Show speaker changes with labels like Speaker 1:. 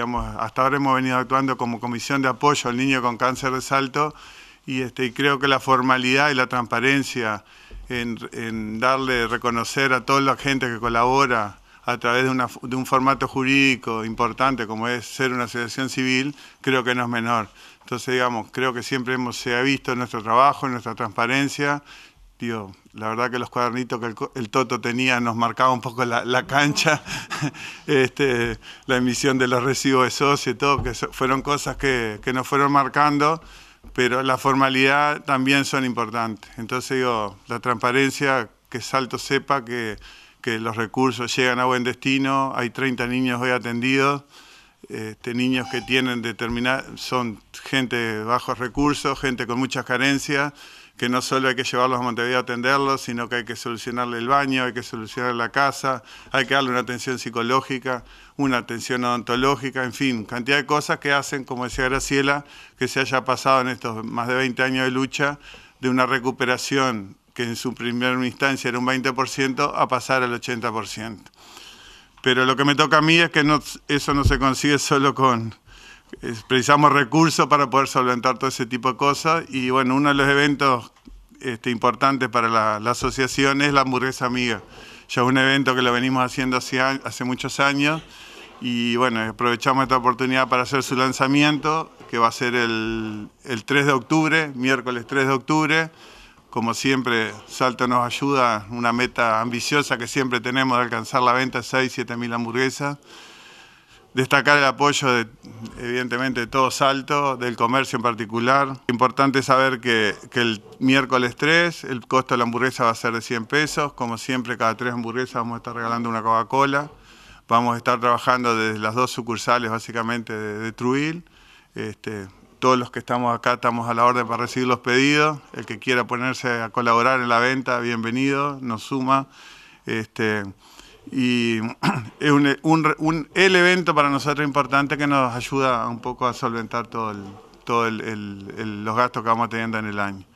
Speaker 1: hasta ahora hemos venido actuando como comisión de apoyo al niño con cáncer de salto y, este, creo que la formalidad y la transparencia en, darle, reconocer a toda la gente que colabora a través de, un formato jurídico importante como es ser una asociación civil, creo que no es menor. Entonces, digamos, creo que siempre hemos, se ha visto nuestro trabajo, nuestra transparencia la verdad que los cuadernitos que el, Toto tenía nos marcaba un poco la, cancha, este, la emisión de los recibos de socio y todo, que fueron cosas que, nos fueron marcando, pero la formalidad también son importantes. Entonces digo, la transparencia, que Salto sepa que, que los recursos llegan a buen destino, hay 30 niños hoy atendidos. Este, niños que tienen determinada, son gente de bajos recursos, gente con muchas carencias, que no solo hay que llevarlos a Montevideo a atenderlos, sino que hay que solucionarle el baño, hay que solucionar la casa, hay que darle una atención psicológica, una atención odontológica, en fin, cantidad de cosas que hacen, como decía Graciela, que se haya pasado en estos más de 20 años de lucha de una recuperación que en su primera instancia era un 20%, a pasar al 80%. Pero lo que me toca a mí es que eso no se consigue solo con... precisamos recursos para poder solventar todo ese tipo de cosas y bueno, uno de los eventos este, importantes para la, asociación es la hamburguesa amiga. Ya es un evento que lo venimos haciendo hace, hace muchos años y bueno, aprovechamos esta oportunidad para hacer su lanzamiento, que va a ser el, el, 3 de octubre, miércoles 3 de octubre, como siempre, Salto nos ayuda, una meta ambiciosa que siempre tenemos de alcanzar la venta, 6, 7 mil hamburguesas. Destacar el apoyo, de, evidentemente, de todo Salto, del comercio en particular. Importante saber que, el miércoles 3 el costo de la hamburguesa va a ser de 100 pesos. Como siempre, cada tres hamburguesas vamos a estar regalando una Coca-Cola. Vamos a estar trabajando desde las dos sucursales, básicamente, de, Truil. Este, todos los que estamos acá estamos a la orden para recibir los pedidos. El que quiera ponerse a colaborar en la venta, bienvenido, nos suma. Este, y es un, un, el evento para nosotros importante que nos ayuda un poco a solventar todos todo el, los gastos que vamos teniendo en el año.